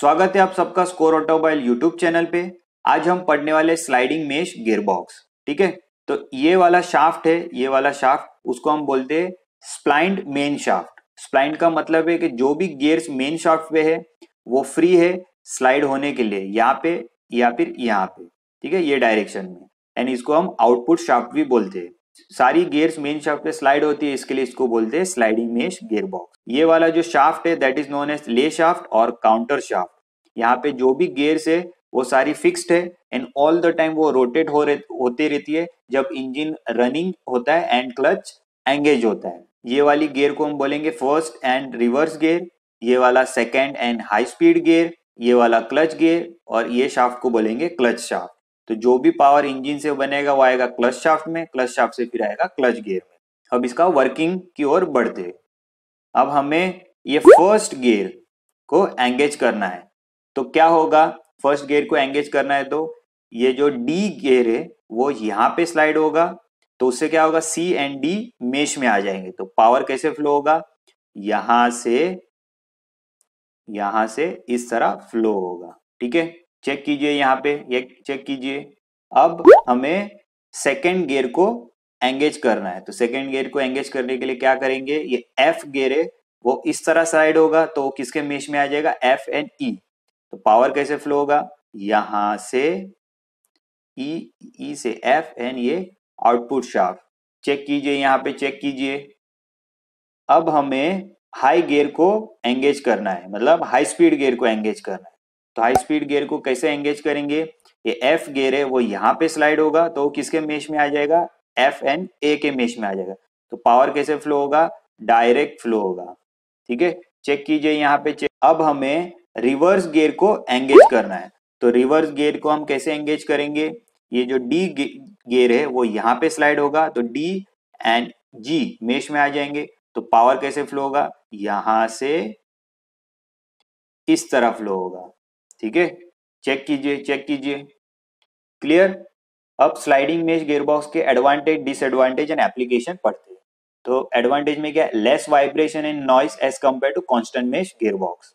स्वागत है आप सबका स्कोर ऑटोमोबाइल यूट्यूब चैनल पे आज हम पढ़ने वाले स्लाइडिंग मेश गियरबॉक्स ठीक है तो ये वाला शाफ्ट है ये वाला शाफ्ट उसको हम बोलते हैं स्प्लाइंड मेन शाफ्ट स्प्लाइंड का मतलब है कि जो भी गियर्स मेन शाफ्ट पे है वो फ्री है स्लाइड होने के लिए यहाँ पे या फिर यहाँ पे ठीक है ये डायरेक्शन में एंड इसको हम आउटपुट शाफ्ट भी बोलते हैं सारी गेयर मेन शाफ्ट पे स्लाइड होती है इसके लिए इसको बोलते हैं स्लाइडिंग मेश गियर बॉक्स ये वाला जो शाफ्ट है that is known as lay shaft और काउंटर शाफ्ट यहाँ पे जो भी गेयर्स है वो सारी फिक्स्ड है एंड ऑल द टाइम वो रोटेट हो रहे होते रहती है जब इंजन रनिंग होता है एंड क्लच एंगेज होता है ये वाली गेयर को हम बोलेंगे फर्स्ट एंड रिवर्स गेयर ये वाला second and high speed gear ये वाला क्लच गेयर और ये शाफ्ट को बोलेंगे क्लच शाफ्ट तो जो भी पावर इंजिन से बनेगा वो आएगा क्लच शाफ्ट में क्लच शाफ्ट से फिर आएगा क्लच गियर में अब इसका वर्किंग की ओर बढ़ते अब हमें ये फर्स्ट गियर को एंगेज करना है तो क्या होगा फर्स्ट गियर को एंगेज करना है तो ये जो डी गियर है वो यहाँ पे स्लाइड होगा तो उससे क्या होगा सी एंड डी मेश में आ जाएंगे तो पावर कैसे फ्लो होगा यहां से यहां से इस तरह फ्लो होगा ठीक है चेक कीजिए यहाँ पे ये चेक कीजिए अब हमें सेकेंड गियर को एंगेज करना है तो सेकेंड गियर को एंगेज करने के लिए क्या करेंगे ये एफ गियर है वो इस तरह साइड होगा तो किसके मेश में आ जाएगा एफ एंड ई तो पावर कैसे फ्लो होगा यहां से ई e, ई e से एफ एंड ये आउटपुट शाफ्ट चेक कीजिए यहाँ पे चेक कीजिए अब हमें हाई गियर को एंगेज करना है मतलब हाई स्पीड गियर को एंगेज करना है तो हाई स्पीड गेयर को कैसे एंगेज करेंगे ये एफ गेयर है वो यहाँ पे स्लाइड होगा तो किसके मेश में आ जाएगा एफ एंड ए के मेश में आ जाएगा तो पावर कैसे फ्लो होगा डायरेक्ट फ्लो होगा ठीक है चेक कीजिए यहाँ पे चेक अब हमें रिवर्स गेयर को एंगेज करना है तो रिवर्स गेयर को हम कैसे एंगेज करेंगे ये जो डी गेयर है वो यहाँ पे स्लाइड होगा तो डी एंड जी मेश में आ जाएंगे तो पावर कैसे फ्लो होगा यहां से इस तरफ फ्लो होगा ठीक है चेक कीजिए चेक कीजिए क्लियर अब स्लाइडिंग मेज गेयरबॉक्स के एडवांटेज डिसएडवांटेज एंड एप्लीकेशन पढ़ते हैं तो एडवांटेज में क्या less vibration and noise as compare to constant mesh gearbox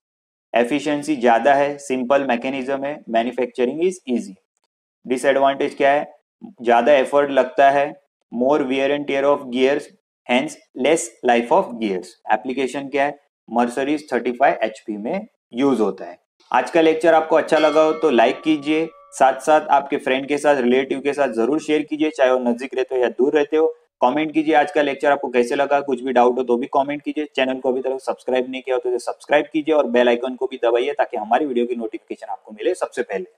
efficiency ज्यादा है सिंपल मैकेनिज्म है मैन्युफैक्चरिंग इज इजी डिसएडवांटेज क्या है ज्यादा एफर्ट लगता है more wear and tear of gears hence less life of gears application क्या है मर्सरीज 35 एचपी में यूज होता है आज का लेक्चर आपको अच्छा लगा हो तो लाइक कीजिए साथ साथ आपके फ्रेंड के साथ रिलेटिव के साथ जरूर शेयर कीजिए चाहे वो नजदीक रहते हो या दूर रहते हो कमेंट कीजिए आज का लेक्चर आपको कैसे लगा कुछ भी डाउट हो तो भी कमेंट कीजिए चैनल को अभी तक सब्सक्राइब नहीं किया हो तो सब्सक्राइब कीजिए और बेल आइकन को भी दबाइए ताकि हमारी वीडियो की नोटिफिकेशन आपको मिले सबसे पहले